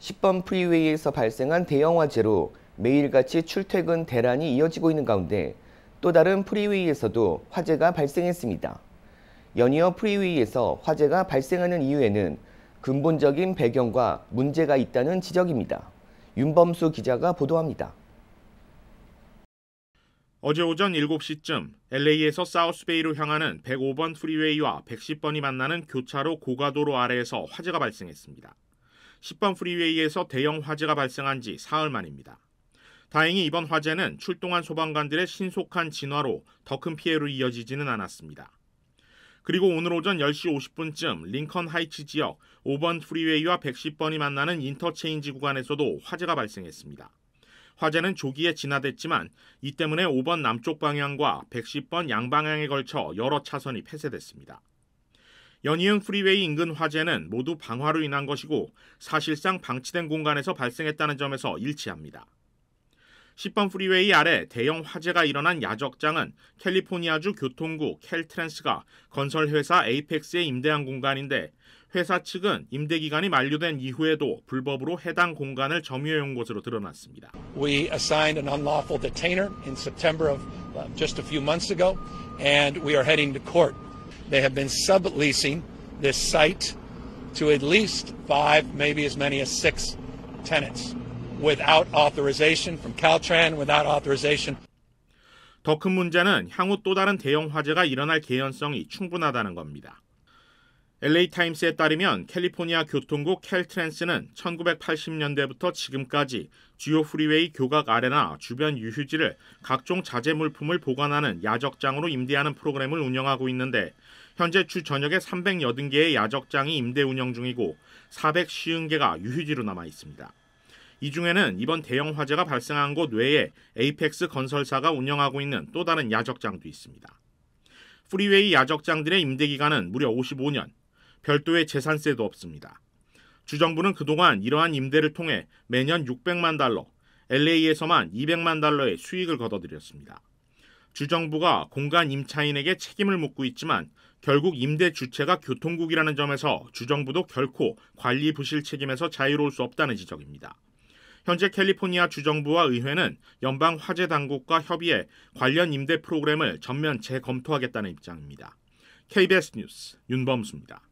10번 프리웨이에서 발생한 대형 화재로 매일같이 출퇴근 대란이 이어지고 있는 가운데 또 다른 프리웨이에서도 화재가 발생했습니다. 연이어 프리웨이에서 화재가 발생하는 이유에는 근본적인 배경과 문제가 있다는 지적입니다. 윤범수 기자가 보도합니다. 어제 오전 7시쯤 LA에서 사우스베이로 향하는 105번 프리웨이와 110번이 만나는 교차로 고가도로 아래에서 화재가 발생했습니다. 10번 프리웨이에서 대형 화재가 발생한 지 사흘 만입니다. 다행히 이번 화재는 출동한 소방관들의 신속한 진화로 더 큰 피해로 이어지지는 않았습니다. 그리고 오늘 오전 10시 50분쯤 링컨 하이츠 지역 5번 프리웨이와 110번이 만나는 인터체인지 구간에서도 화재가 발생했습니다. 화재는 조기에 진화됐지만 이 때문에 5번 남쪽 방향과 110번 양방향에 걸쳐 여러 차선이 폐쇄됐습니다. 연이은 프리웨이 인근 화재는 모두 방화로 인한 것이고 사실상 방치된 공간에서 발생했다는 점에서 일치합니다. 10번 프리웨이 아래 대형 화재가 일어난 야적장은 캘리포니아주 교통국 켈트랜스가 건설회사 에이펙스에 임대한 공간인데 회사 측은 임대 기간이 만료된 이후에도 불법으로 해당 공간을 점유해온 것으로 드러났습니다. We assigned an unlawful detainer in September of uh, just a few months ago and we are heading to court They have been subleasing this site to at least five, maybe as many as six tenants without authorization from Caltrans, without authorization. 더큰 문제는 향후 또 다른 대형 화재가 일어날 개연성이 충분하다는 겁니다. LA타임스에 따르면 캘리포니아 교통국 캘트랜스는 1980년대부터 지금까지 주요 프리웨이 교각 아래나 주변 유휴지를 각종 자재 물품을 보관하는 야적장으로 임대하는 프로그램을 운영하고 있는데 현재 주 전역에 380개의 야적장이 임대 운영 중이고 450개가 유휴지로 남아 있습니다. 이 중에는 이번 대형 화재가 발생한 곳 외에 에이펙스 건설사가 운영하고 있는 또 다른 야적장도 있습니다. 프리웨이 야적장들의 임대 기간은 무려 55년, 별도의 재산세도 없습니다. 주정부는 그동안 이러한 임대를 통해 매년 600만 달러, LA에서만 200만 달러의 수익을 거둬들였습니다. 주정부가 공간 임차인에게 책임을 묻고 있지만 결국 임대 주체가 교통국이라는 점에서 주정부도 결코 관리 부실 책임에서 자유로울 수 없다는 지적입니다. 현재 캘리포니아 주정부와 의회는 연방 화재 당국과 협의해 관련 임대 프로그램을 전면 재검토하겠다는 입장입니다. KBS 뉴스 윤범수입니다.